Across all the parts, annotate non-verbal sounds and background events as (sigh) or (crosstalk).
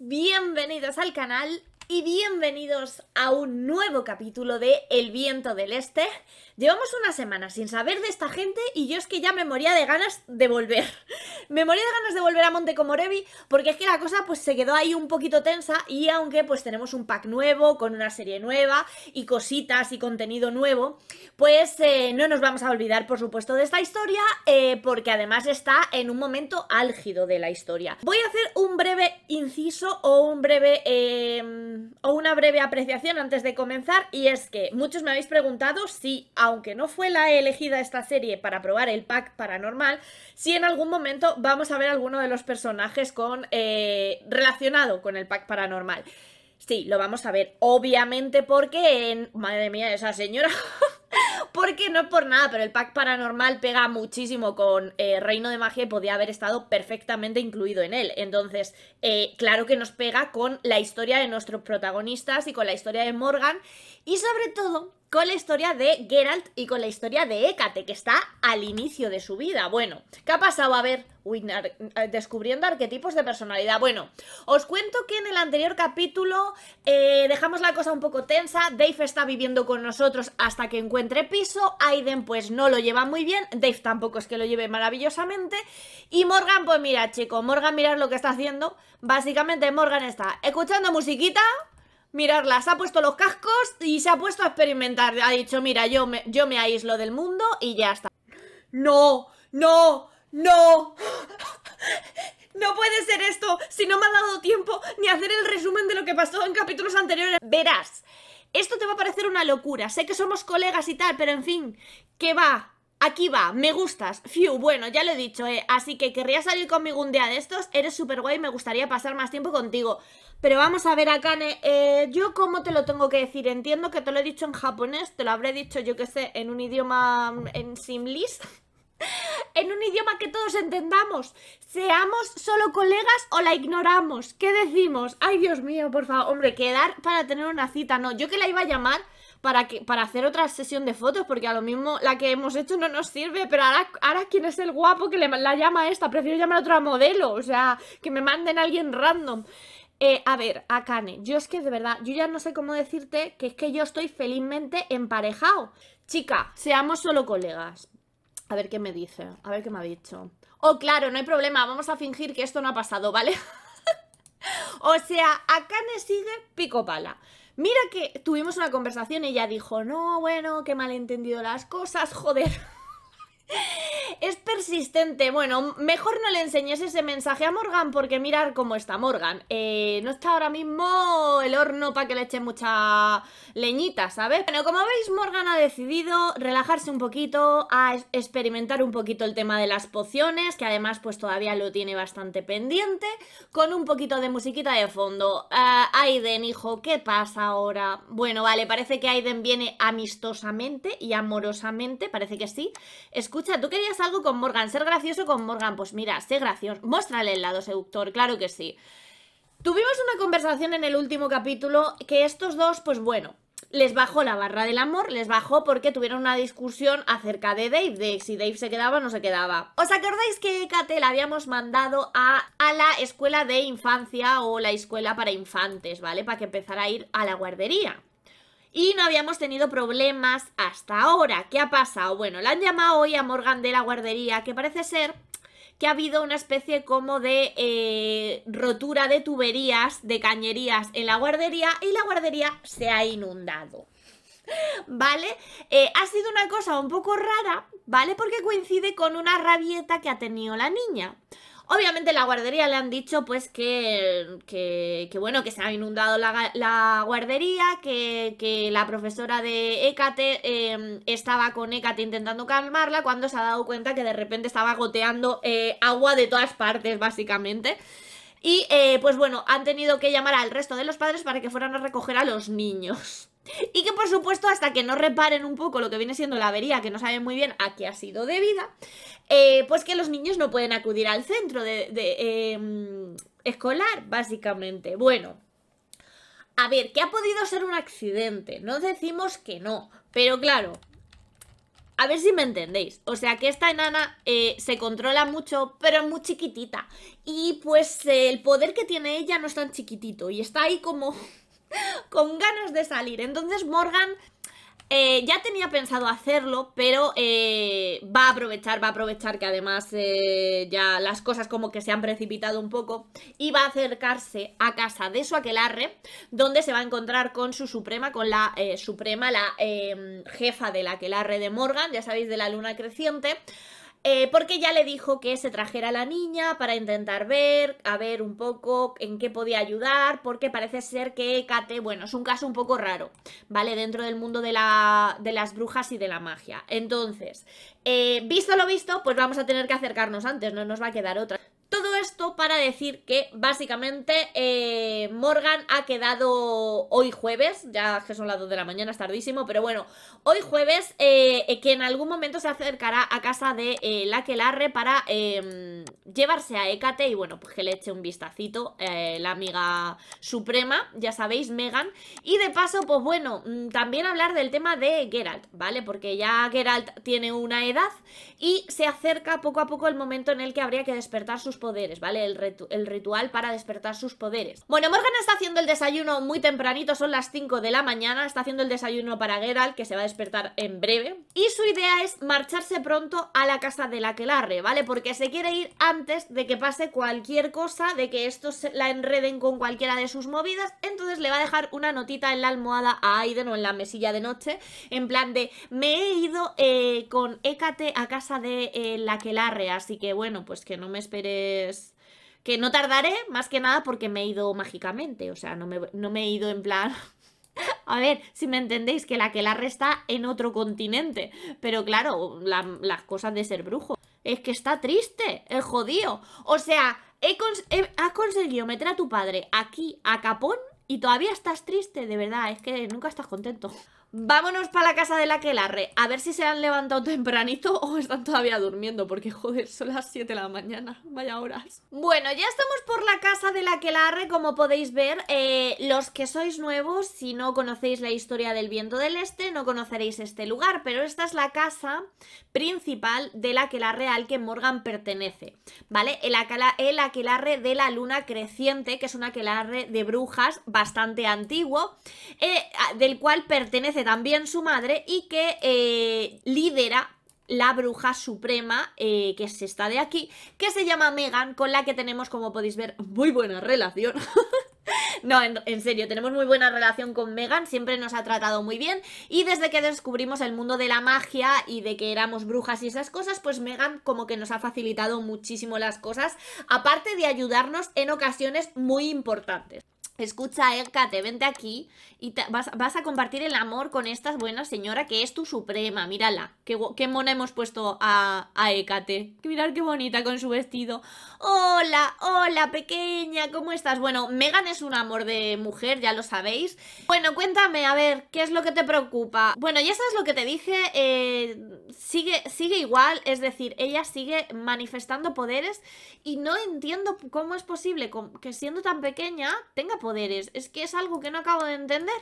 bienvenidos al canal y bienvenidos a un nuevo capítulo de El viento del este. Llevamos una semana sin saber de esta gente y yo es que ya me moría de ganas de volver. (laughs) me moría de ganas de volver a Montecomorevi porque es que la cosa pues se quedó ahí un poquito tensa y aunque pues tenemos un pack nuevo con una serie nueva y cositas y contenido nuevo, pues eh, no nos vamos a olvidar por supuesto de esta historia eh, porque además está en un momento álgido de la historia. Voy a hacer un breve inciso o un breve... Eh, o una breve apreciación antes de comenzar y es que muchos me habéis preguntado si, aunque no fue la elegida esta serie para probar el pack paranormal, si en algún momento vamos a ver alguno de los personajes con, eh, relacionado con el pack paranormal. Sí, lo vamos a ver, obviamente porque en... Madre mía, esa señora... (laughs) (laughs) Porque no por nada, pero el pack paranormal pega muchísimo con eh, Reino de Magia y podía haber estado perfectamente incluido en él. Entonces, eh, claro que nos pega con la historia de nuestros protagonistas y con la historia de Morgan. Y sobre todo, con la historia de Geralt y con la historia de Hécate, que está al inicio de su vida. Bueno, ¿qué ha pasado? A ver, eh, descubriendo arquetipos de personalidad. Bueno, os cuento que en el anterior capítulo eh, dejamos la cosa un poco tensa. Dave está viviendo con nosotros hasta que encuentre piso. Aiden, pues no lo lleva muy bien. Dave tampoco es que lo lleve maravillosamente. Y Morgan, pues mira, chico, Morgan, mirad lo que está haciendo. Básicamente, Morgan está escuchando musiquita Mirarla, se ha puesto los cascos y se ha puesto a experimentar. Ha dicho, mira, yo me, yo me aíslo del mundo y ya está. No, no, no. No puede ser esto, si no me ha dado tiempo ni hacer el resumen de lo que pasó en capítulos anteriores. Verás, esto te va a parecer una locura. Sé que somos colegas y tal, pero en fin, ¿qué va? Aquí va, me gustas, Fiu, bueno, ya lo he dicho, eh, así que querría salir conmigo un día de estos, eres súper guay, me gustaría pasar más tiempo contigo. Pero vamos a ver, Akane, eh, yo cómo te lo tengo que decir, entiendo que te lo he dicho en japonés, te lo habré dicho, yo que sé, en un idioma, en simlis, (laughs) en un idioma que todos entendamos, seamos solo colegas o la ignoramos, ¿qué decimos? Ay, Dios mío, por favor, hombre, quedar para tener una cita, no, yo que la iba a llamar para, que, para hacer otra sesión de fotos, porque a lo mismo la que hemos hecho no nos sirve, pero ahora, ahora quién es el guapo que le, la llama esta, prefiero llamar a otra modelo, o sea, que me manden a alguien random. Eh, a ver, Akane, yo es que de verdad, yo ya no sé cómo decirte que es que yo estoy felizmente emparejado. Chica, seamos solo colegas. A ver qué me dice, a ver qué me ha dicho. Oh, claro, no hay problema, vamos a fingir que esto no ha pasado, ¿vale? (laughs) o sea, Akane sigue pico pala. Mira que tuvimos una conversación, ella dijo, no, bueno, qué malentendido las cosas, joder es persistente. Bueno, mejor no le enseñes ese mensaje a Morgan porque mirar cómo está Morgan. Eh, no está ahora mismo el horno para que le eche mucha leñita, ¿sabes? Bueno, como veis, Morgan ha decidido relajarse un poquito, a experimentar un poquito el tema de las pociones, que además pues todavía lo tiene bastante pendiente, con un poquito de musiquita de fondo. Eh, Aiden, hijo, ¿qué pasa ahora? Bueno, vale, parece que Aiden viene amistosamente y amorosamente, parece que sí. Escucha, tú querías algo con Morgan, ser gracioso con Morgan. Pues mira, sé gracioso. Muéstrale el lado seductor, claro que sí. Tuvimos una conversación en el último capítulo que estos dos, pues bueno, les bajó la barra del amor, les bajó porque tuvieron una discusión acerca de Dave, de si Dave se quedaba o no se quedaba. ¿Os acordáis que Kate la habíamos mandado a, a, la escuela de infancia o la escuela para infantes, ¿vale? Para que empezara a ir a la guardería y no habíamos tenido problemas hasta ahora. ¿Qué ha pasado? Bueno, la han llamado hoy a Morgan de la guardería, que parece ser que ha habido una especie como de eh, rotura de tuberías, de cañerías en la guardería y la guardería se ha inundado. ¿Vale? Eh, ha sido una cosa un poco rara, ¿vale? Porque coincide con una rabieta que ha tenido la niña. Obviamente la guardería le han dicho pues que, bueno, que se ha inundado la, guardería, que, la profesora de écate em, estaba con écate intentando calmarla cuando se ha dado cuenta que de repente estaba goteando eh, agua de todas partes básicamente. Y eh, pues bueno, han tenido que llamar al resto de los padres para que fueran a recoger a los niños. Y que por supuesto, hasta que no reparen un poco lo que viene siendo la avería, que no saben muy bien a qué ha sido debida, eh, pues que los niños no pueden acudir al centro de, em, escolar, básicamente. Bueno, a ver, ¿qué ha podido ser un accidente, no decimos que no, pero claro, a ver si me entendéis. O sea que esta enana eh, se controla mucho, pero es muy chiquitita. Y pues el poder que tiene ella no es tan chiquitito y está ahí como (laughs) con ganas de salir. Entonces Morgan eh, ya tenía pensado hacerlo, pero eh, va a aprovechar, va a aprovechar que además eh, ya las cosas como que se han precipitado un poco y va a acercarse a casa de su aquelarre, donde se va a encontrar con su suprema, con la suprema, la em, jefa del aquelarre de Morgan, ya sabéis, de la luna creciente, eh, porque ya le dijo que se trajera la niña para intentar ver, a ver un poco en qué podía ayudar, porque parece ser que Kate, bueno, es un caso un poco raro, ¿vale? Dentro del mundo de, las brujas y de la magia. Entonces, eh, visto lo visto, pues vamos a tener que acercarnos antes, no nos va a quedar otra. Todo esto para decir que básicamente eh, Morgan ha quedado hoy jueves, ya que son las 2 de la mañana, es tardísimo, pero bueno, hoy jueves eh, eh, que en algún momento se acercará a casa de que la Larre para em, llevarse a ecate y bueno, pues que le eche un vistacito la amiga suprema, ya sabéis, Megan. Y de paso, pues bueno, mm, también hablar del tema de Geralt, ¿vale? Porque ya Geralt tiene una edad y se acerca poco a poco el momento en el que habría que despertar sus poderes, ¿vale? El, ritual para despertar sus poderes. Bueno, Morgan está haciendo el desayuno muy tempranito, son las 5 de la mañana, está haciendo el desayuno para Geralt, que se va a despertar en breve. Y su idea es marcharse pronto a la casa de la ¿vale? Porque se quiere ir antes de que pase cualquier cosa, de que estos la enreden con cualquiera de sus movidas, entonces le va a dejar una notita en la almohada a Aiden o en la mesilla de noche, en plan de, me he ido eh, con Ekate a casa de eh, la Kelarre así que bueno, pues que no me espere que no tardaré más que nada porque me he ido mágicamente, o sea, no me, he ido en plan... (laughs) A ver, si me entendéis, que la que la resta en otro continente. Pero claro, las cosas de ser brujo. Es que está triste, el jodido. O sea, he has conseguido meter a tu padre aquí, a Capón, y todavía estás triste, de verdad. Es que nunca estás contento. Vámonos para la casa de la A ver si se han levantado tempranito o están todavía durmiendo, porque joder, son las 7 de la mañana. Vaya horas. Bueno, ya estamos por la casa de la como podéis ver. Eh, los que sois nuevos, si no conocéis la historia del viento del este, no conoceréis este lugar, pero esta es la casa principal de la al que Morgan pertenece. ¿Vale? El, el Aquelarre de la luna creciente, que es un Aquelarre de brujas bastante antiguo, eh, del cual pertenece también su madre y que eh, lidera la bruja suprema, eh, que es esta de aquí, que se llama Megan, con la que tenemos, como podéis ver, muy buena relación. (laughs) no, en, serio, tenemos muy buena relación con Megan, siempre nos ha tratado muy bien y desde que descubrimos el mundo de la magia y de que éramos brujas y esas cosas, pues Megan como que nos ha facilitado muchísimo las cosas, aparte de ayudarnos en ocasiones muy importantes. Escucha, Ekate, vente aquí y vas, a compartir el amor con esta buena señora que es tu suprema. Mírala, qué, mona hemos puesto a, a Ekate. Mirad qué bonita con su vestido. Hola, hola, pequeña, ¿cómo estás? Bueno, Megan es un amor de mujer, ya lo sabéis. Bueno, cuéntame, a ver, ¿qué es lo que te preocupa? Bueno, ya sabes lo que te dije, eh, sigue, sigue igual, es decir, ella sigue manifestando poderes y no entiendo cómo es posible que siendo tan pequeña tenga poderes es que es algo que no acabo de entender.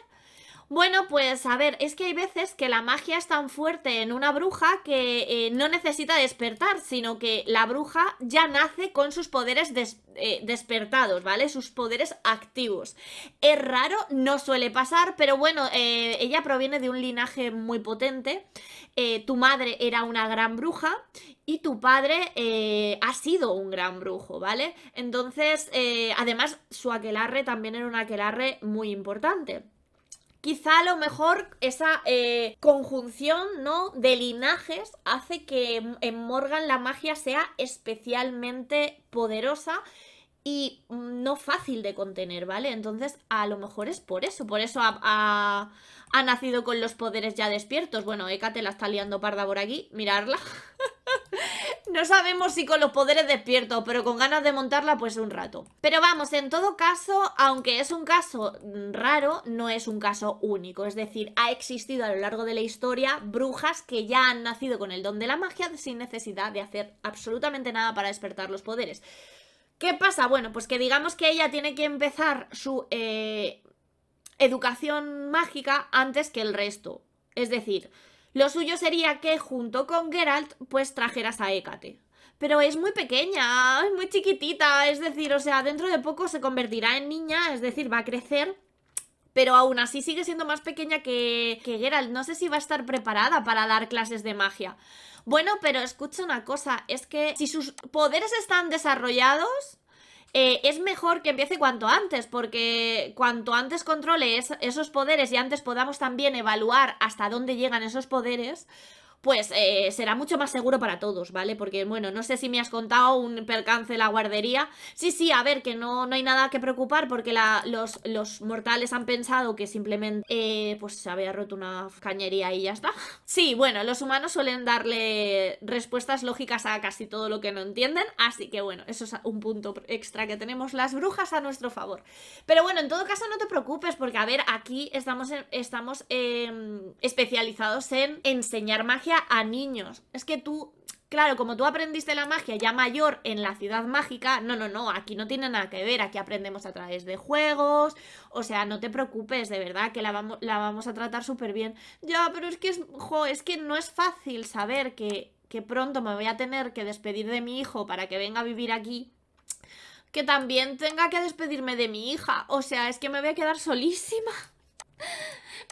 Bueno, pues a ver, es que hay veces que la magia es tan fuerte en una bruja que eh, no necesita despertar, sino que la bruja ya nace con sus poderes eh, despertados, ¿vale? Sus poderes activos. Es raro, no suele pasar, pero bueno, eh, ella proviene de un linaje muy potente. tu madre era una gran bruja y tu padre ha sido un gran brujo, ¿vale? Entonces, además, su aquelarre también era un aquelarre muy importante quizá a lo mejor esa eh, conjunción, ¿no? De linajes hace que en Morgan la magia sea especialmente poderosa y mm, no fácil de contener, ¿vale? Entonces, a lo mejor es por eso, por eso ha, nacido con los poderes ya despiertos. Bueno, Eka la está liando parda por aquí, mirarla. (laughs) No sabemos si con los poderes despiertos, pero con ganas de montarla pues un rato. Pero vamos, en todo caso, aunque es un caso raro, no es un caso único. Es decir, ha existido a lo largo de la historia brujas que ya han nacido con el don de la magia sin necesidad de hacer absolutamente nada para despertar los poderes. ¿Qué pasa? Bueno, pues que digamos que ella tiene que empezar su eh, educación mágica antes que el resto. Es decir, lo suyo sería que junto con Geralt pues trajeras a Hécate. Pero es muy pequeña, es muy chiquitita, es decir, o sea, dentro de poco se convertirá en niña, es decir, va a crecer pero aún así sigue siendo más pequeña que, que, Geralt. No sé si va a estar preparada para dar clases de magia. Bueno, pero escucha una cosa, es que si sus poderes están desarrollados, eh, es mejor que empiece cuanto antes, porque cuanto antes controle esos poderes y antes podamos también evaluar hasta dónde llegan esos poderes, pues eh, será mucho más seguro para todos, ¿vale? Porque, bueno, no sé si me has contado un percance de la guardería. Sí, sí, a ver, que no, no hay nada que preocupar porque los, los, mortales han pensado que simplemente, eh, pues se había roto una cañería y ya está. (laughs) Sí, bueno, los humanos suelen darle respuestas lógicas a casi todo lo que no entienden, así que, bueno, eso es un punto extra que tenemos las brujas a nuestro favor. Pero bueno, en todo caso no te preocupes porque, a ver, aquí estamos, estamos em, especializados en enseñar magia a niños. Es que tú, claro, como tú aprendiste la magia ya mayor en la ciudad mágica, no, no, no, aquí no tiene nada que ver, aquí aprendemos a través de juegos, o sea, no te preocupes, de verdad, que la vamos, la vamos a tratar súper bien. Ya, pero es que es, jo, es que no es fácil saber que, que pronto me voy a tener que despedir de mi hijo para que venga a vivir aquí que también tenga que despedirme de mi hija. O sea, es que me voy a quedar solísima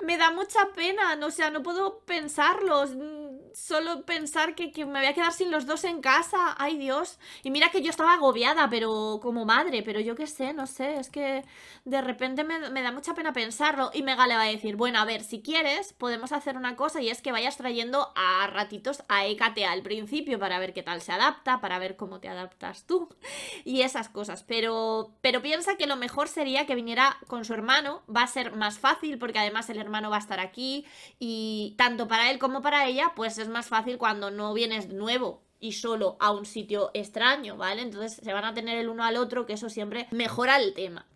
me da mucha pena, o sea, no puedo pensarlo, mm, Solo pensar que, me voy a quedar sin los dos en casa, ay Dios. Y mira que yo estaba agobiada, pero como madre, pero yo qué sé, no sé, es que de repente me, da mucha pena pensarlo. Y Mega le va a decir, bueno, a ver, si quieres, podemos hacer una cosa y es que vayas trayendo a ratitos a Ekatea al principio para ver qué tal se adapta, para ver cómo te adaptas tú (laughs) y esas cosas. Pero, pero piensa que lo mejor sería que viniera con su hermano, va a ser más fácil porque además el hermano va a estar aquí y tanto para él como para ella, pues es más fácil cuando no vienes nuevo y solo a un sitio extraño, ¿vale? Entonces se van a tener el uno al otro, que eso siempre mejora el tema.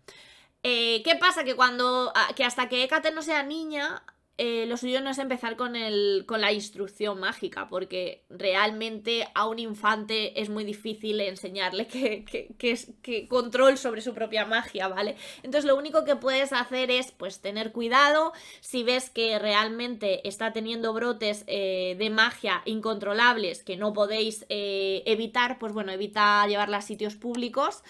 Eh, ¿Qué pasa? Que cuando. Ah, que hasta que Hécate no sea niña, eh, lo suyo no es empezar con, el, con la instrucción mágica, porque realmente a un infante es muy difícil enseñarle que, es, control sobre su propia magia, ¿vale? Entonces lo único que puedes hacer es pues tener cuidado, si ves que realmente está teniendo brotes eh, de magia incontrolables que no podéis eh, evitar, pues bueno, evita llevarla a sitios públicos.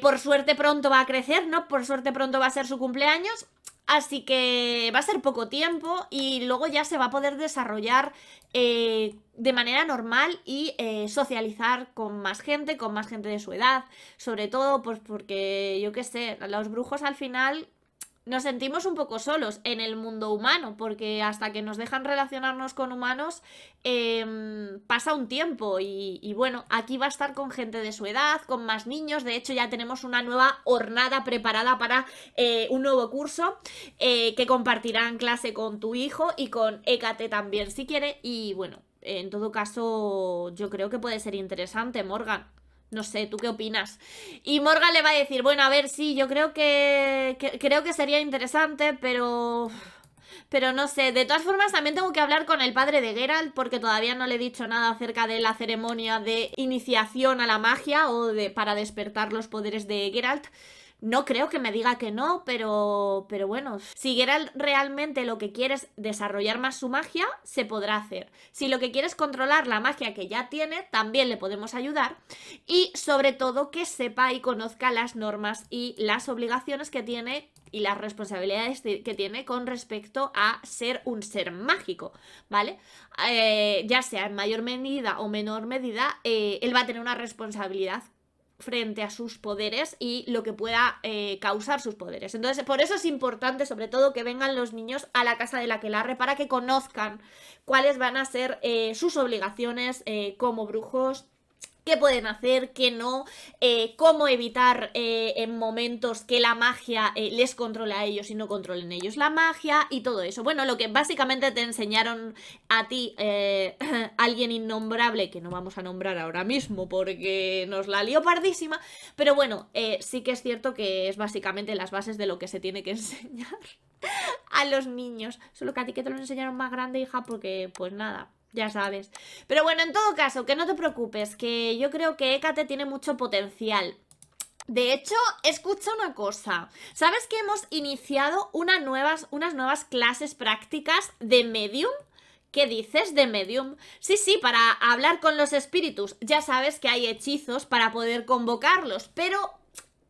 por suerte pronto va a crecer, ¿no? Por suerte pronto va a ser su cumpleaños Así que va a ser poco tiempo y luego ya se va a poder desarrollar eh, de manera normal y eh, socializar con más gente, con más gente de su edad. Sobre todo, pues porque yo qué sé, los brujos al final nos sentimos un poco solos en el mundo humano, porque hasta que nos dejan relacionarnos con humanos em, pasa un tiempo y, bueno, aquí va a estar con gente de su edad, con más niños, de hecho ya tenemos una nueva hornada preparada para eh, un nuevo curso eh, que compartirán clase con tu hijo y con Ecate también si quiere y bueno, en todo caso yo creo que puede ser interesante, Morgan. No sé, ¿tú qué opinas? Y Morgan le va a decir, bueno, a ver, sí, yo creo que, creo que sería interesante, pero pero no sé, de todas formas también tengo que hablar con el padre de Geralt porque todavía no le he dicho nada acerca de la ceremonia de iniciación a la magia o de para despertar los poderes de Geralt no creo que me diga que no, pero, pero bueno, si era realmente lo que quieres desarrollar más su magia, se podrá hacer. Si lo que quieres controlar la magia que ya tiene, también le podemos ayudar. Y sobre todo que sepa y conozca las normas y las obligaciones que tiene y las responsabilidades que tiene con respecto a ser un ser mágico, ¿vale? Eh, ya sea en mayor medida o menor medida, eh, él va a tener una responsabilidad frente a sus poderes y lo que pueda eh, causar sus poderes. Entonces, por eso es importante, sobre todo, que vengan los niños a la casa de la que para que conozcan cuáles van a ser eh, sus obligaciones eh, como brujos qué pueden hacer, qué no, eh, cómo evitar eh, en momentos que la magia eh, les controle a ellos y no controlen ellos la magia y todo eso. Bueno, lo que básicamente te enseñaron a ti (clears throat) alguien innombrable, que no vamos a nombrar ahora mismo porque nos la lió pardísima, pero bueno, sí que es cierto que es básicamente las bases de lo que se tiene que (laughs) enseñar a los niños. Solo que a ti que te lo enseñaron más grande, hija, porque pues nada ya sabes. Pero bueno, en todo caso, que no te preocupes, que yo creo que Hécate tiene mucho potencial. De hecho, escucha una cosa. ¿Sabes que hemos iniciado unas nuevas clases prácticas de Medium? ¿Qué dices de medium? Sí, sí, para hablar con los espíritus. Ya sabes que hay hechizos para poder convocarlos, pero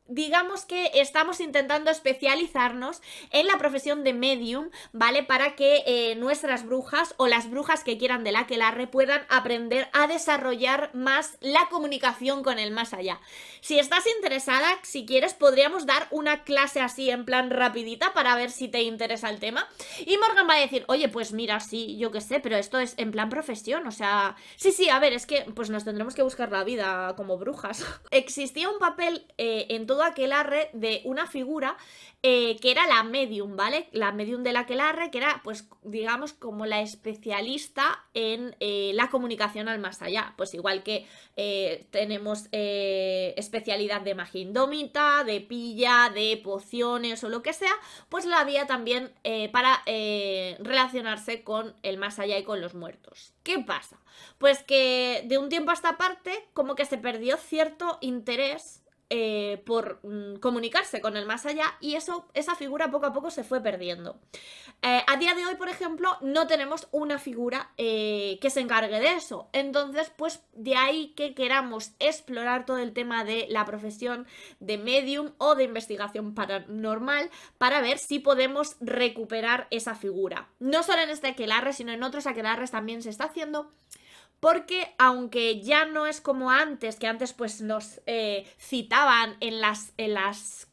digamos que estamos intentando especializarnos en la profesión de medium, ¿vale? Para que eh, nuestras brujas o las brujas que quieran de la que la puedan aprender a desarrollar más la comunicación con el más allá. Si estás interesada, si quieres, podríamos dar una clase así en plan rapidita para ver si te interesa el tema. Y Morgan va a decir, oye, pues mira, sí, yo qué sé, pero esto es en plan profesión, o sea, sí, sí, a ver, es que pues nos tendremos que buscar la vida como brujas. (laughs) Existía un papel eh, en todo la Aquelarre de una figura eh, que era la medium, ¿vale? La medium de Aquelarre, que era, pues, digamos, como la especialista en eh, la comunicación al más allá. Pues igual que eh, tenemos especialidad de magia indómita, de pilla, de pociones o lo que sea, pues la había también para relacionarse con el más allá y con los muertos. ¿Qué pasa? Pues que de un tiempo a esta parte, como que se perdió cierto interés eh, por mm, comunicarse con el más allá y eso, esa figura poco a poco se fue perdiendo. Eh, a día de hoy, por ejemplo, no tenemos una figura eh, que se encargue de eso. Entonces, pues de ahí que queramos explorar todo el tema de la profesión de medium o de investigación paranormal para ver si podemos recuperar esa figura. No solo en este aquelarre, sino en otros aquelarres también se está haciendo porque aunque ya no es como antes, que antes pues nos eh, citaban en las,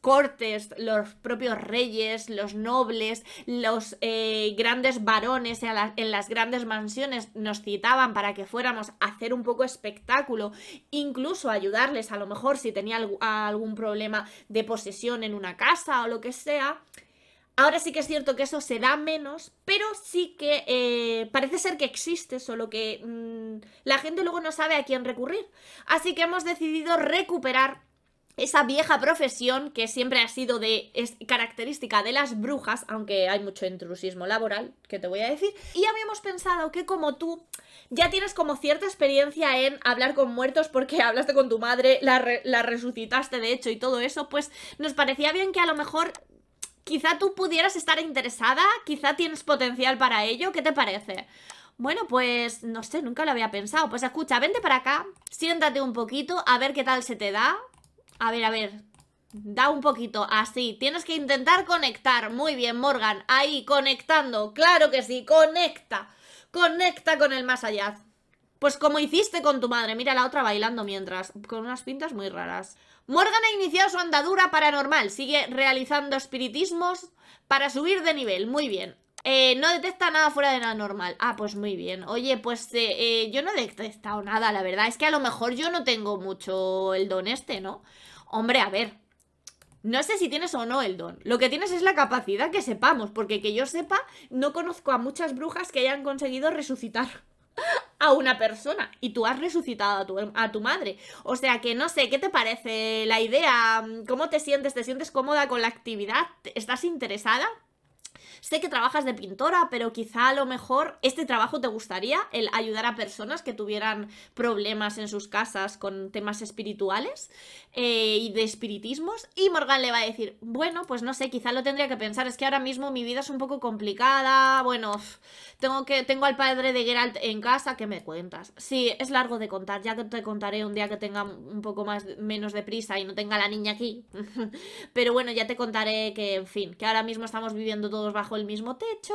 cortes los propios reyes, los nobles, los eh, grandes varones en, en las grandes mansiones, nos citaban para que fuéramos a hacer un poco espectáculo, incluso ayudarles a lo mejor si tenía algún problema de posesión en una casa o lo que sea, Ahora sí que es cierto que eso se da menos, pero sí que eh, parece ser que existe, solo que mm, la gente luego no sabe a quién recurrir. Así que hemos decidido recuperar esa vieja profesión que siempre ha sido de característica de las brujas, aunque hay mucho intrusismo laboral, que te voy a decir, y habíamos pensado que como tú ya tienes como cierta experiencia en hablar con muertos porque (laughs) hablaste con tu madre, la resucitaste de hecho y todo eso, pues nos parecía bien que a lo mejor quizá tú pudieras estar interesada, quizá tienes potencial para ello, ¿qué te parece? Bueno, pues no sé, nunca lo había pensado. Pues escucha, vente para acá, siéntate un poquito, a ver qué tal se te da. A ver, a ver, da un poquito, así. Tienes que intentar conectar. Muy bien, Morgan, ahí, conectando. Claro que sí, conecta. Conecta con el más allá. Pues como hiciste con tu madre, mira la otra bailando mientras, con unas pintas muy raras. Morgan ha iniciado su andadura paranormal, sigue realizando espiritismos para subir de nivel, muy bien. Eh, no detecta nada fuera de lo normal. Ah, pues muy bien. Oye, pues eh, eh, yo no he detectado nada, la verdad. Es que a lo mejor yo no tengo mucho el don este, ¿no? Hombre, a ver. No sé si tienes o no el don. Lo que tienes es la capacidad que sepamos, porque que yo sepa, no conozco a muchas brujas que hayan conseguido resucitar a una persona y tú has resucitado a tu, a tu madre. O sea que no sé, ¿qué te parece la idea? ¿Cómo te sientes? ¿Te sientes cómoda con la actividad? ¿Estás interesada? sé que trabajas de pintora, pero quizá a lo mejor este trabajo te gustaría, el ayudar a personas que tuvieran problemas en sus casas con temas espirituales eh, y de espiritismos. Y Morgan le va a decir, bueno, pues no sé, quizá lo tendría que pensar, es que ahora mismo mi vida es un poco complicada, bueno, tengo, que, tengo al padre de Geralt en casa, ¿qué me cuentas? Sí, es largo de contar, ya te contaré un día que tenga un poco más, menos de prisa y no tenga la niña aquí. (laughs) pero bueno, ya te contaré que, en fin, que ahora mismo estamos viviendo todos bajo el mismo techo,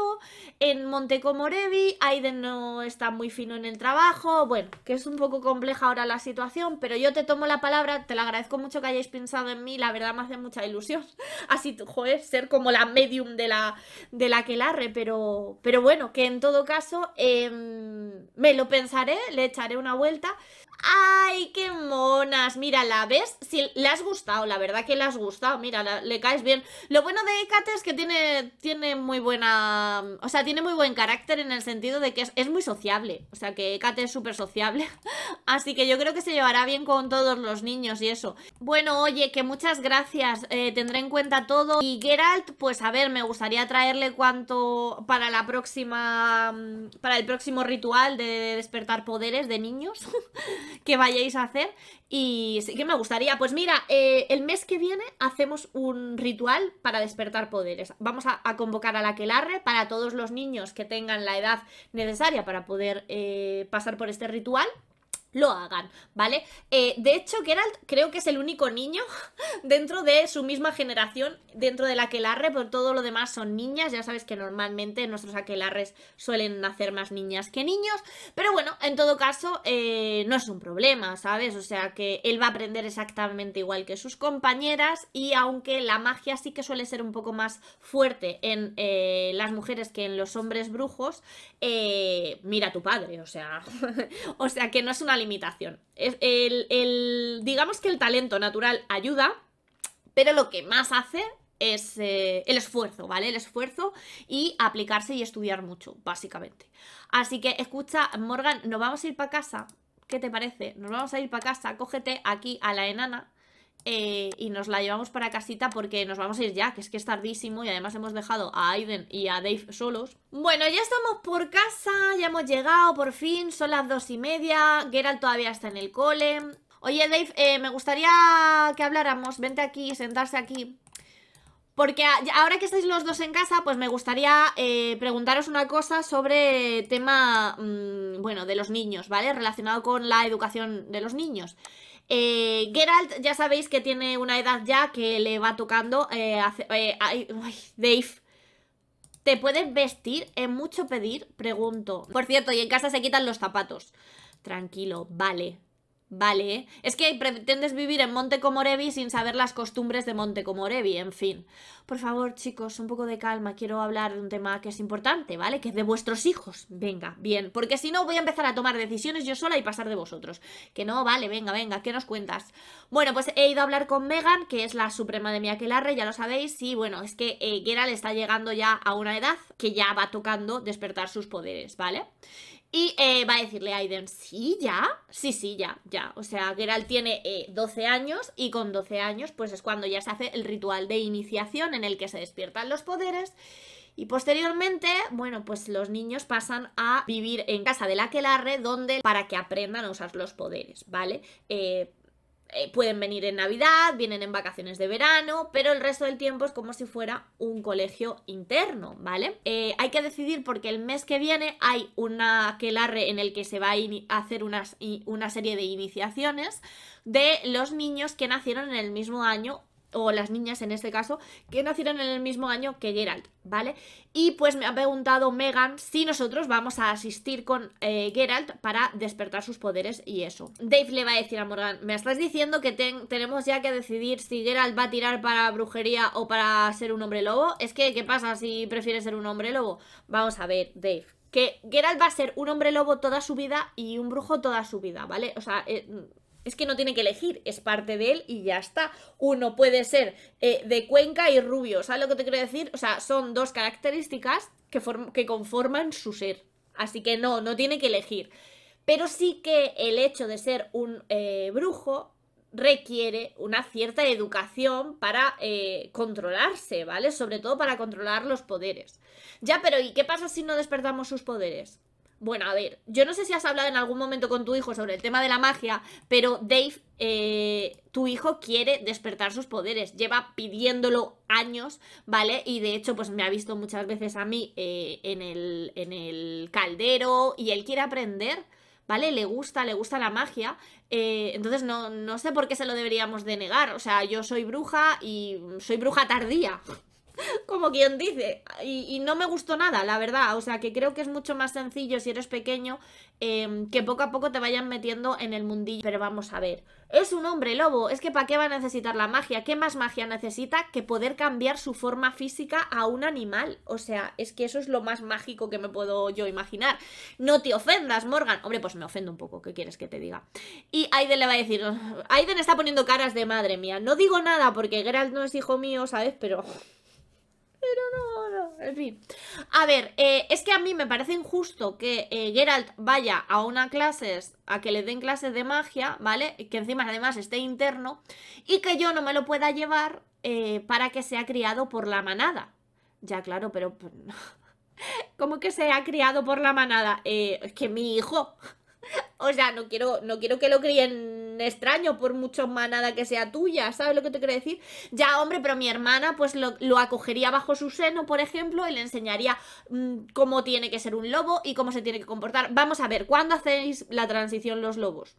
en Montecomorevi Aiden no está muy fino en el trabajo, bueno, que es un poco compleja ahora la situación, pero yo te tomo la palabra, te la agradezco mucho que hayáis pensado en mí, la verdad me hace mucha ilusión, (laughs) así, joder, ser como la medium de la, de la que larre, pero, pero bueno, que en todo caso em, me lo pensaré, le echaré una vuelta. ¡Ay, qué monas! Mira, la ves, si sí, le has gustado, la verdad que le has gustado, mira, le caes bien. Lo bueno de Kate es que tiene, tiene muy buena, o sea, tiene muy buen carácter en el sentido de que es, muy sociable, o sea, que Hecate es súper sociable, (laughs) así que yo creo que se llevará bien con todos los niños y eso. Bueno, oye, que muchas gracias, eh, tendré en cuenta todo. Y Geralt, pues a ver, me gustaría traerle cuanto para la próxima, mm, para el próximo ritual de despertar poderes de niños. (laughs) que vayáis a hacer. Y sí que me gustaría, pues mira, eh, el mes que viene hacemos un ritual para despertar poderes. Vamos a, convocar a la Quelarre para todos los niños que tengan la edad necesaria para poder eh, pasar por este ritual lo hagan, ¿vale? Eh, de hecho, Geralt creo que es el único niño (laughs) dentro de su misma generación, dentro del aquelarre, por todo lo demás son niñas, ya sabes que normalmente nuestros aquelarres suelen nacer más niñas que niños, pero bueno, en todo caso, eh, no es un problema, ¿sabes? O sea que él va a aprender exactamente igual que sus compañeras y aunque la magia sí que suele ser un poco más fuerte en eh, las mujeres que en los hombres brujos, mira a tu padre, o sea, (laughs) o sea que no es una limitación. el, digamos que el talento natural ayuda, pero lo que más hace es eh, el esfuerzo, ¿vale? El esfuerzo y aplicarse y estudiar mucho, básicamente. Así que escucha, Morgan, nos vamos a ir para casa. ¿Qué te parece? Nos vamos a ir para casa. Cógete aquí a la enana eh, y nos la llevamos para casita porque nos vamos a ir ya, que es que es tardísimo y además hemos dejado a Aiden y a Dave solos. Bueno, ya estamos por casa, ya hemos llegado por fin, son las dos y media, Geralt todavía está en el cole. Oye Dave, eh, me gustaría que habláramos, vente aquí, sentarse aquí. Porque ahora que estáis los dos en casa, pues me gustaría eh, preguntaros una cosa sobre tema, mm, bueno, de los niños, ¿vale? Relacionado con la educación de los niños. Eh, Geralt, ya sabéis que tiene una edad ya que le va tocando. Eh, eh, Dave. ¿Te puedes vestir? ¿Es mucho pedir? Pregunto. Por cierto, y en casa se quitan los zapatos. Tranquilo, vale. Vale, ¿eh? es que pretendes vivir en Monte Comorevi sin saber las costumbres de Monte Comorevi, en fin. Por favor, chicos, un poco de calma, quiero hablar de un tema que es importante, ¿vale? Que es de vuestros hijos. Venga, bien, porque si no voy a empezar a tomar decisiones yo sola y pasar de vosotros. Que no, vale, venga, venga, ¿qué nos cuentas? Bueno, pues he ido a hablar con Megan, que es la suprema de mi ya lo sabéis, y bueno, es que eh, está llegando ya a una edad que ya va tocando despertar sus poderes, ¿vale? Y eh, va a decirle a Aiden, sí, ya, sí, sí, ya, ya. O sea, Geralt tiene 12 eh, años y con 12 años pues es cuando ya se hace el ritual de iniciación en el que se despiertan los poderes. Y posteriormente, bueno, pues los niños pasan a vivir en casa de la aquelarre, donde para que aprendan a usar los poderes, ¿vale? Eh, eh, pueden venir en Navidad, vienen en vacaciones de verano, pero el resto del tiempo es como si fuera un colegio interno, ¿vale? Eh, hay que decidir porque el mes que viene hay una aquelarre en el que se va a, hacer una serie de iniciaciones de los niños que nacieron en el mismo año o las niñas en este caso, que nacieron en el mismo año que Geralt, ¿vale? Y pues me ha preguntado Megan si nosotros vamos a asistir con eh, Geralt para despertar sus poderes y eso. Dave le va a decir a Morgan, me estás diciendo que tenemos ya que decidir si Geralt va a tirar para brujería o para ser un hombre lobo. Es que, ¿qué pasa si prefiere ser un hombre lobo? Vamos a ver, Dave, que Geralt va a ser un hombre lobo toda su vida y un brujo toda su vida, ¿vale? O sea, eh, es que no tiene que elegir, es parte de él y ya está. Uno puede ser eh, de Cuenca y rubio, ¿sabes lo que te quiero decir? O sea, son dos características que, que conforman su ser. Así que no, no tiene que elegir. Pero sí que el hecho de ser un eh, brujo requiere una cierta educación para eh, controlarse, ¿vale? Sobre todo para controlar los poderes. Ya, pero ¿y qué pasa si no despertamos sus poderes? Bueno, a ver, yo no sé si has hablado en algún momento con tu hijo sobre el tema de la magia, pero Dave, eh, tu hijo quiere despertar sus poderes, lleva pidiéndolo años, ¿vale? Y de hecho, pues me ha visto muchas veces a mí eh, en, el, caldero y él quiere aprender. ¿vale? Le gusta, le gusta la magia. Eh, entonces no, no sé por qué se lo deberíamos denegar. O sea, yo soy bruja y soy bruja tardía. (laughs) como quien dice, y, no me gustó nada, la verdad, o sea que creo que es mucho más sencillo si eres pequeño em, que poco a poco te vayan metiendo en el mundillo, pero vamos a ver, es un hombre lobo, es que ¿para qué va a necesitar la magia? ¿Qué más magia necesita que poder cambiar su forma física a un animal? O sea, es que eso es lo más mágico que me puedo yo imaginar. No te ofendas, Morgan. Hombre, pues me ofendo un poco, ¿qué quieres que te diga? Y Aiden le va a decir, Aiden está poniendo caras de madre mía, no digo nada porque Geralt no es hijo mío, ¿sabes? Pero pero no, no, en fin. A ver, eh, es que a mí me parece injusto que eh, Geralt vaya a una clase a que le den clases de magia, ¿vale? Que encima además esté interno y que yo no me lo pueda llevar eh, para que sea criado por la manada. Ya, claro, pero... Pues, (laughs) ¿Cómo que sea criado por la manada? Eh, es que mi hijo... (laughs) o sea, no quiero, no quiero que lo críen extraño por mucho manada que sea tuya, ¿sabes lo que te quiero decir? Ya, hombre, pero mi hermana pues lo, acogería bajo su seno, por ejemplo, y le enseñaría mm, cómo tiene que ser un lobo y cómo se tiene que comportar. Vamos a ver, ¿cuándo hacéis la transición los lobos?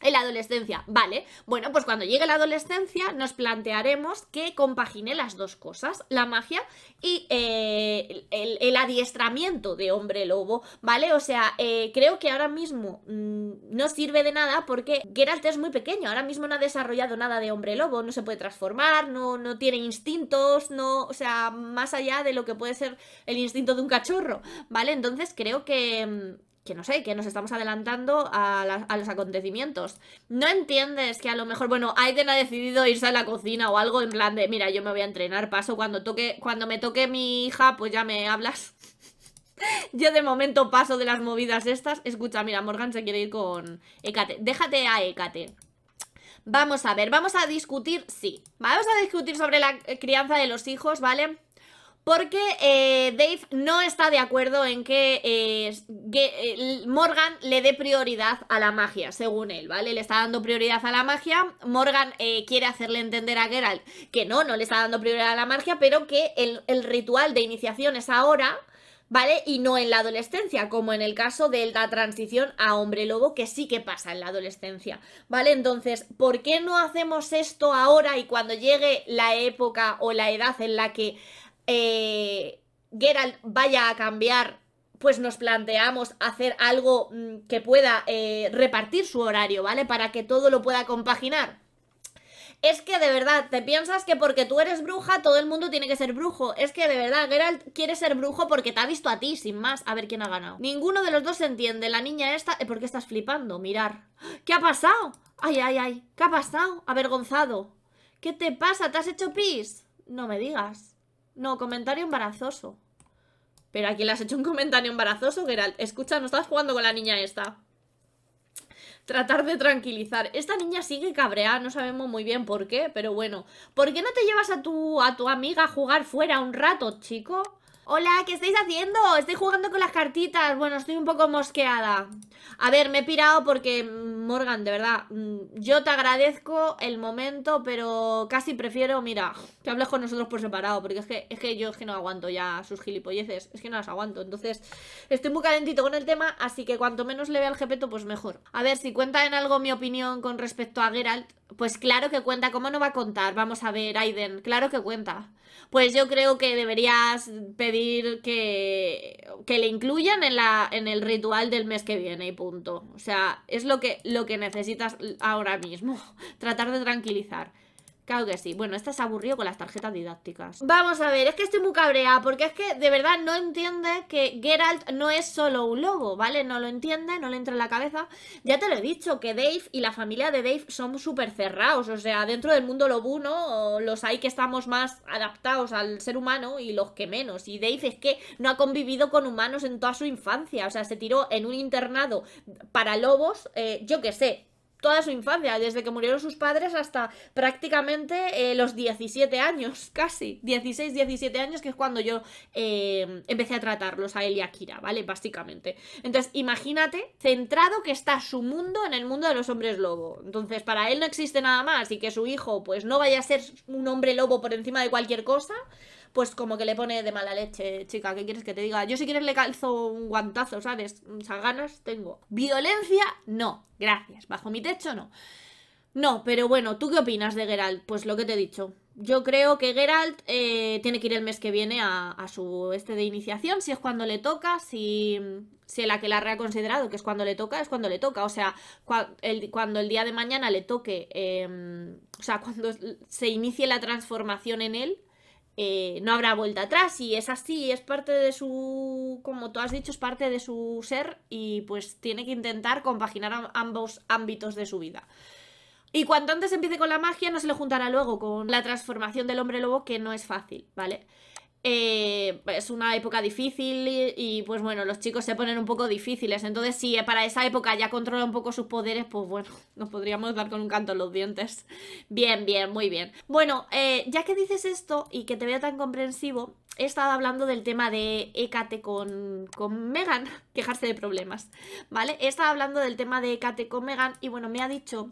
En la adolescencia, vale. Bueno, pues cuando llegue la adolescencia nos plantearemos que compagine las dos cosas, la magia y eh, el, adiestramiento de hombre lobo, ¿vale? O sea, eh, creo que ahora mismo mm, no sirve de nada porque Geralt es muy pequeño, ahora mismo no ha desarrollado nada de hombre lobo, no se puede transformar, no, no tiene instintos, no, o sea, más allá de lo que puede ser el instinto de un cachorro, ¿vale? Entonces creo que, mm, que no sé, que nos estamos adelantando a, los acontecimientos. No entiendes que a lo mejor, bueno, Aiden ha decidido irse a la cocina o algo en plan de, mira, yo me voy a entrenar, paso, cuando toque, cuando me toque mi hija, pues ya me hablas. (laughs) yo de momento paso de las movidas estas. Escucha, mira, Morgan se quiere ir con Ecate. Déjate a Ecate. Vamos a ver, vamos a discutir, sí. Vamos a discutir sobre la eh, crianza de los hijos, ¿vale? porque eh, Dave no está de acuerdo en que, eh, eh, Morgan le dé prioridad a la magia, según él, ¿vale? Le está dando prioridad a la magia. Morgan quiere hacerle entender a Geralt que no, no le está dando prioridad a la magia, pero que el ritual de iniciación es ahora. ¿Vale? Y no en la adolescencia, como en el caso de la transición a hombre lobo, que sí que pasa en la adolescencia, ¿vale? Entonces, ¿por qué no hacemos esto ahora y cuando llegue la época o la edad en la que eh, Geralt vaya a cambiar, pues nos planteamos hacer algo mm, que pueda eh, repartir su horario, ¿vale? Para que todo lo pueda compaginar. Es que de verdad, te piensas que porque tú eres bruja, todo el mundo tiene que ser brujo. Es que de verdad, Geralt quiere ser brujo porque te ha visto a ti, sin más. A ver quién ha ganado. Ninguno de los dos se entiende. La niña esta. Eh, ¿Por qué estás flipando? Mirar. ¿Qué ha pasado? Ay, ay, ay. ¿Qué ha pasado? Avergonzado. ¿Qué te pasa? ¿Te has hecho pis? No me digas. No, comentario embarazoso. Pero aquí le has hecho un comentario embarazoso, Geralt. Escucha, no estás jugando con la niña esta. Tratar de tranquilizar. Esta niña sigue cabrea, no sabemos muy bien por qué, pero bueno. ¿Por qué no te llevas a tu, a tu amiga a jugar fuera un rato, chico? Hola, ¿qué estáis haciendo? Estoy jugando con las cartitas. Bueno, estoy un poco mosqueada. A ver, me he pirado porque, mm, Morgan, de verdad, mm, yo te agradezco el momento, pero casi prefiero, mira, que hables con nosotros por separado, porque es que, yo es que no aguanto ya sus gilipolleces, es que no las aguanto. Entonces, estoy muy calentito con el tema, así que cuanto menos le vea al jepeto, pues mejor. A ver, si cuenta en algo mi opinión con respecto a Geralt, pues claro que cuenta, ¿cómo no va a contar? Vamos a ver, Aiden, claro que cuenta. Pues yo creo que deberías pedir que, que le incluyan en, la, en el ritual del mes que viene y punto. O sea, es lo que, lo que necesitas ahora mismo, (laughs) tratar de tranquilizar. Claro que sí. Bueno, este es aburrido con las tarjetas didácticas. Vamos a ver, es que estoy muy cabreada, porque es que de verdad no entiende que Geralt no es solo un lobo, ¿vale? No lo entiende, no le entra en la cabeza. Ya te lo he dicho, que Dave y la familia de Dave son súper cerrados, o sea, dentro del mundo lobuno, los hay que estamos más adaptados al ser humano y los que menos. Y Dave es que no ha convivido con humanos en toda su infancia, o sea, se tiró en un internado para lobos, eh, yo qué sé, toda su infancia, desde que murieron sus padres hasta prácticamente eh, los 17 años, (laughs) casi, 16, 17 años, que es cuando yo eh, empecé a tratarlos a él y a Kira, ¿vale? Básicamente. Entonces, imagínate centrado que está su mundo en el mundo de los hombres lobo. Entonces, para él no existe nada más y que su hijo, pues, no vaya a ser un hombre lobo por encima de cualquier cosa pues como que le pone de mala leche, chica, ¿qué quieres que te diga? Yo si quieres le calzo un guantazo, ¿sabes? sea, ganas tengo. Violencia, no, gracias. Bajo mi techo, no. No, pero bueno, ¿tú qué opinas de Geralt? Pues lo que te he dicho. Yo creo que Geralt eh, tiene que ir el mes que viene a, su este de iniciación, si es cuando le toca, si, si la que la ha reconsiderado que es cuando le toca, es cuando le toca. O sea, cuando el día de mañana le toque, em, o sea, cuando se inicie la transformación en él, eh, no habrá vuelta atrás y es así, es parte de su, como tú has dicho, es parte de su ser y pues tiene que intentar compaginar ambos ámbitos de su vida. Y cuanto antes empiece con la magia, no se le juntará luego con la transformación del hombre lobo, que no es fácil, ¿vale? Eh, es una época difícil y, pues bueno, los chicos se ponen un poco difíciles. Entonces, si para esa época ya controla un poco sus poderes, pues bueno, (laughs) nos podríamos dar con un canto en los dientes. Bien, bien, muy bien. Bueno, eh, ya que dices esto y que te veo tan comprensivo, he estado hablando del tema de Ecate con, con Megan, (laughs) quejarse de problemas, ¿vale? He estado hablando del tema de ECate con Megan y bueno, me ha dicho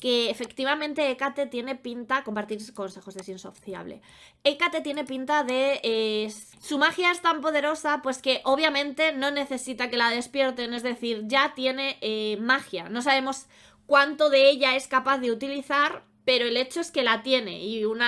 que efectivamente Ekate tiene pinta, compartir consejos es insociable, Ekate tiene pinta de... Eh, su magia es tan poderosa pues que obviamente no necesita que la despierten, es decir, ya tiene eh, magia, no sabemos cuánto de ella es capaz de utilizar, pero el hecho es que la tiene y un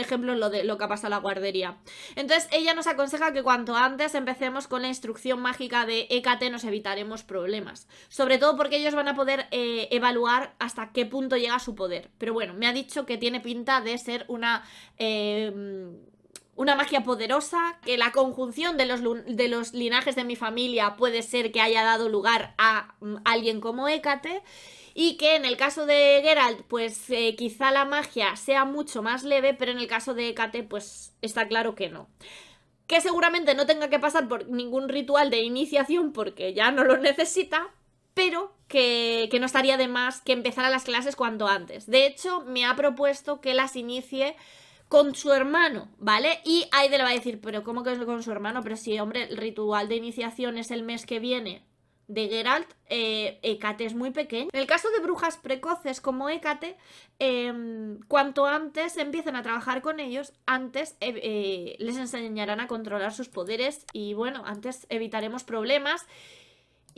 ejemplo es lo, de, lo que ha pasado en la guardería. Entonces ella nos aconseja que cuanto antes empecemos con la instrucción mágica de Hécate nos evitaremos problemas, sobre todo porque ellos van a poder eh, evaluar hasta qué punto llega su poder. Pero bueno, me ha dicho que tiene pinta de ser una... Em, una magia poderosa, que la conjunción de los, de los, linajes de mi familia puede ser que haya dado lugar a mm, alguien como Hécate y que en el caso de Geralt, pues eh, quizá la magia sea mucho más leve, pero en el caso de Kate, pues está claro que no. Que seguramente no tenga que pasar por ningún ritual de iniciación porque ya no lo necesita, pero que, no estaría de más que empezara las clases cuanto antes. De hecho, me ha propuesto que las inicie con su hermano, ¿vale? Y Aide le va a decir, pero ¿cómo que con su hermano? Pero si, hombre, el ritual de iniciación es el mes que viene de Geralt, eh, es muy pequeño, En el caso de brujas precoces como Hecate em, cuanto antes empiecen a trabajar con ellos, antes eh, eh, les enseñarán a controlar sus poderes y bueno, antes evitaremos problemas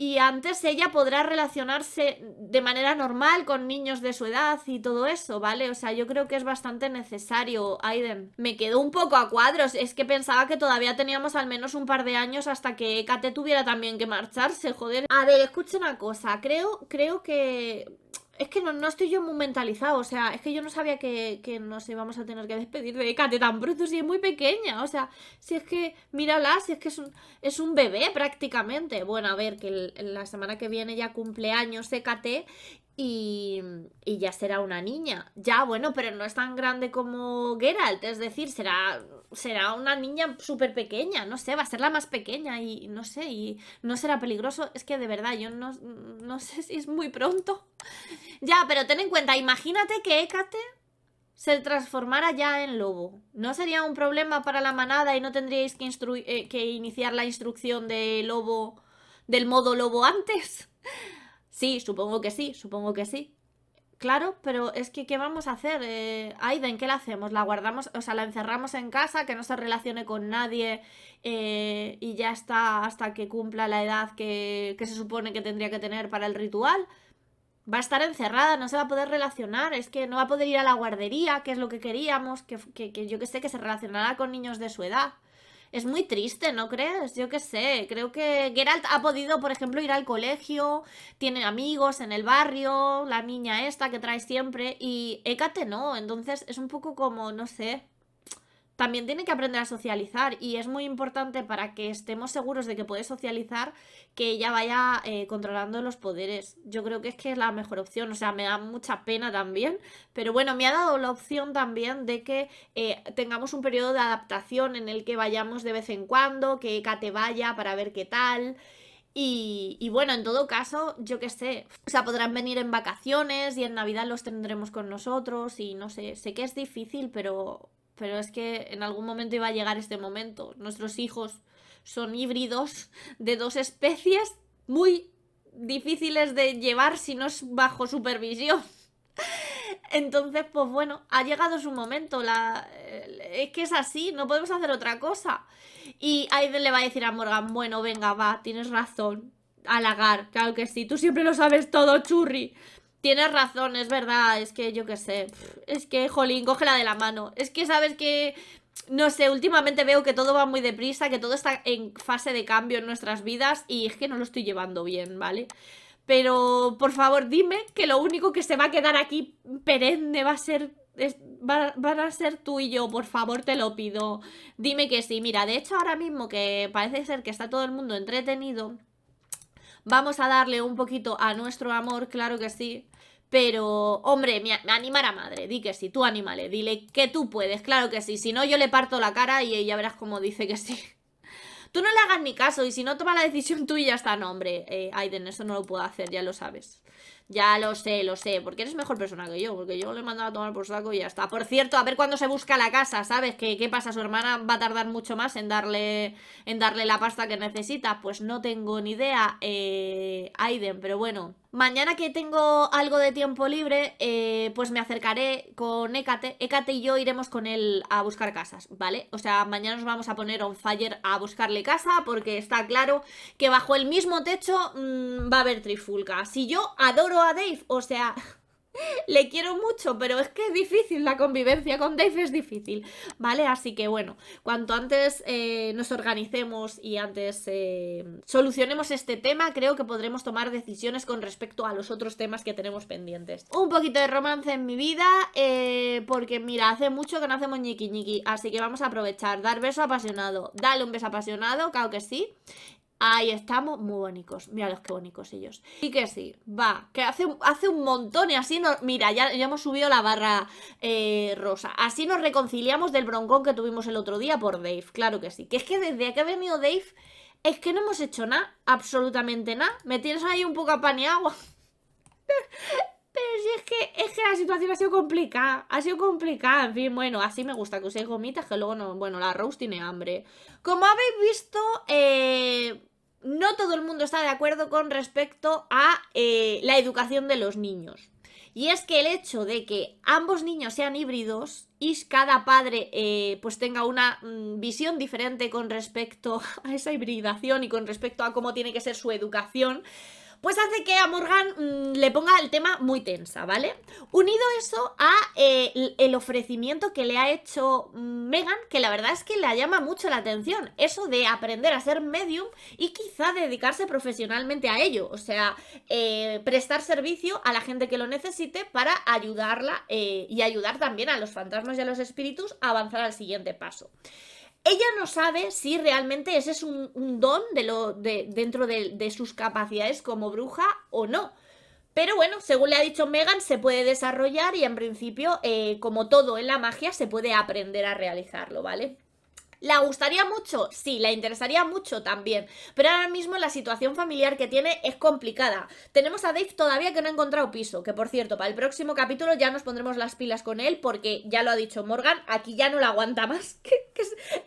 y antes ella podrá relacionarse de manera normal con niños de su edad y todo eso, ¿vale? O sea, yo creo que es bastante necesario, Aiden. Me quedo un poco a cuadros, es que pensaba que todavía teníamos al menos un par de años hasta que Kate tuviera también que marcharse, joder. A ver, escucha una cosa, creo, creo que es que no, no, estoy yo muy mentalizado, o sea, es que yo no sabía que, que nos íbamos a tener que despedir de Kate tan pronto si es muy pequeña, o sea, si es que, mírala, si es que es un, es un bebé prácticamente. Bueno, a ver, que la semana que viene ya cumple años y, ya será una niña. Ya, bueno, pero no es tan grande como Geralt, es decir, será, será una niña súper pequeña, no sé, va a ser la más pequeña y no sé, y no será peligroso. Es que de verdad, yo no, sé si es muy pronto. (laughs) Ya, pero ten en cuenta, imagínate que Écate se transformara ya en lobo. ¿No sería un problema para la manada y no tendríais que, eh, que iniciar la instrucción de lobo, del modo lobo antes? Sí, supongo que sí, supongo que sí. Claro, pero es que ¿qué vamos a hacer? Eh, Aiden, ¿qué la hacemos? ¿La guardamos, o sea, la encerramos en casa, que no se relacione con nadie eh, y ya está hasta que cumpla la edad que, se supone que tendría que tener para el ritual? va a estar encerrada, no se va a poder relacionar, es que no va a poder ir a la guardería, que es lo que queríamos, que, yo que sé, que se relacionara con niños de su edad es muy triste, ¿no crees? Yo qué sé, creo que Geralt ha podido, por ejemplo, ir al colegio, tiene amigos en el barrio, la niña esta que trae siempre, y Hécate no, entonces es un poco como, no sé, también tiene que aprender a socializar y es muy importante para que estemos seguros de que puede socializar que ella vaya eh, controlando los poderes. Yo creo que es que es la mejor opción, o sea, me da mucha pena también, pero bueno, me ha dado la opción también de que eh, tengamos un periodo de adaptación en el que vayamos de vez en cuando, que Kate vaya para ver qué tal. Y, y, bueno, en todo caso, yo qué sé, o sea, podrán venir en vacaciones y en Navidad los tendremos con nosotros y no sé, sé que es difícil, pero pero es que en algún momento iba a llegar este momento. Nuestros hijos son híbridos de dos especies muy difíciles de llevar si no es bajo supervisión. (laughs) Entonces, pues bueno, ha llegado su momento. La... Eh, es que es así, no podemos hacer otra cosa. Y Aiden le va a decir a Morgan, bueno, venga, va, tienes razón. Halagar, claro que sí, tú siempre lo sabes todo, churri. Tienes razón, es verdad, es que yo qué sé, es que, jolín, cógela de la mano. Es que sabes que, no sé, últimamente veo que todo va muy deprisa, que todo está en fase de cambio en nuestras vidas y es que no lo estoy llevando bien, ¿vale? Pero, por favor, dime que lo único que se va a quedar aquí perenne va a ser van a ser tú y yo, por favor, te lo pido. Dime que sí. Mira, de hecho ahora mismo que parece ser que está todo el mundo entretenido, Vamos a darle un poquito a nuestro amor, claro que sí. Pero, hombre, me animará madre, di que sí, tú animale, dile que tú puedes, claro que sí, si no yo le parto la cara y ella verás cómo dice que sí. Tú no le hagas ni caso y si no toma la decisión (laughs) tú y ya está. No, hombre, eh, Aiden, eso no lo puedo hacer, ya lo sabes. Ya lo sé, lo sé, porque eres mejor persona que yo, porque yo le mandaba a tomar por saco y ya está. Por cierto, a ver cuándo se busca la casa, ¿sabes? ¿Qué, ¿Qué pasa? Su hermana va a tardar mucho más en darle, en darle la pasta que necesita. Pues no tengo ni idea, eh, Aiden, pero bueno, Mañana que tengo algo de tiempo libre, eh, pues me acercaré con Ecate. Ecate y yo iremos con él a buscar casas, ¿vale? O sea, mañana nos vamos a poner on fire a buscarle casa porque está claro que bajo el mismo techo mm, va a haber trifulca. Si yo adoro a Dave, o sea... (laughs) Le quiero mucho, pero es que es difícil, la convivencia con Dave es difícil, ¿vale? Así que bueno, cuanto antes eh, nos organicemos y antes eh, solucionemos este tema, creo que podremos tomar decisiones con respecto a los otros temas que tenemos pendientes. Un poquito de romance en mi vida, eh, porque mira, hace mucho que no hacemos ñiqui ñiqui, así que vamos a aprovechar, dar beso apasionado, dale un beso apasionado, claro que sí, Ahí estamos, muy bonitos. Mira los que bonitos ellos. Y que sí, va. Que hace, hace un montón y así nos. Mira, ya, ya hemos subido la barra eh, rosa. Así nos reconciliamos del broncón que tuvimos el otro día por Dave. Claro que sí. Que es que desde que ha venido Dave, es que no hemos hecho nada. Absolutamente nada. Me tienes ahí un poco apaneado. (laughs) Pero si es que, es que la situación ha sido complicada, ha sido complicada, en fin, bueno, así me gusta que uséis gomitas, que luego no, bueno, la Rose tiene hambre. Como habéis visto, eh, no todo el mundo está de acuerdo con respecto a eh, la educación de los niños. Y es que el hecho de que ambos niños sean híbridos y cada padre eh, pues tenga una mm, visión diferente con respecto (laughs) a esa hibridación y con respecto a cómo tiene que ser su educación, pues hace que a Morgan mm, le ponga el tema muy tensa, ¿vale? Unido eso a eh, el ofrecimiento que le ha hecho mm, Megan, que la verdad es que le llama mucho la atención, eso de aprender a ser medium y quizá dedicarse profesionalmente a ello, o sea, eh, prestar servicio a la gente que lo necesite para ayudarla eh, y ayudar también a los fantasmas y a los espíritus a avanzar al siguiente paso ella no sabe si realmente ese es un, don de lo, de, dentro de, sus capacidades como bruja o no. Pero bueno, según le ha dicho Megan, se puede desarrollar y en principio, eh, como todo en la magia, se puede aprender a realizarlo, ¿vale? ¿La gustaría mucho? Sí, la interesaría mucho también. Pero ahora mismo la situación familiar que tiene es complicada. Tenemos a Dave todavía que no ha encontrado piso, que por cierto, para el próximo capítulo ya nos pondremos las pilas con él, porque ya lo ha dicho Morgan, aquí ya no la aguanta más. (laughs) que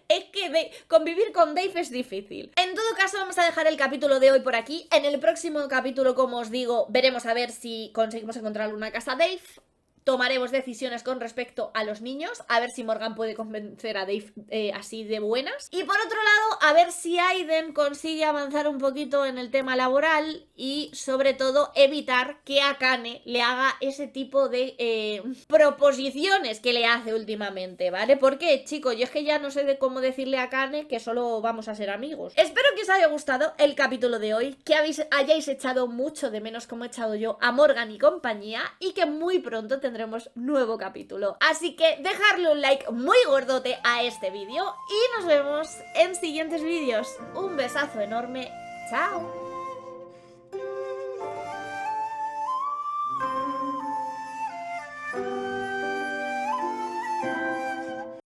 es, que convivir con Dave es difícil. En todo caso, vamos a dejar el capítulo de hoy por aquí. En el próximo capítulo, como os digo, veremos a ver si conseguimos encontrar una casa Dave tomaremos decisiones con respecto a los niños, a ver si Morgan puede convencer a Dave eh, así de buenas. Y por otro lado, a ver si Aiden consigue avanzar un poquito en el tema laboral y sobre todo evitar que Akane le haga ese tipo de eh, proposiciones que le hace últimamente, ¿vale? Porque, chicos, yo es que ya no sé de cómo decirle a Akane que solo vamos a ser amigos. Espero que os haya gustado el capítulo de hoy, que habéis, hayáis echado mucho de menos como he echado yo a Morgan y compañía y que muy pronto tendréis tendremos nuevo capítulo. Así que dejarle un like muy gordote a este vídeo y nos vemos en siguientes vídeos. Un besazo enorme. ¡Chao!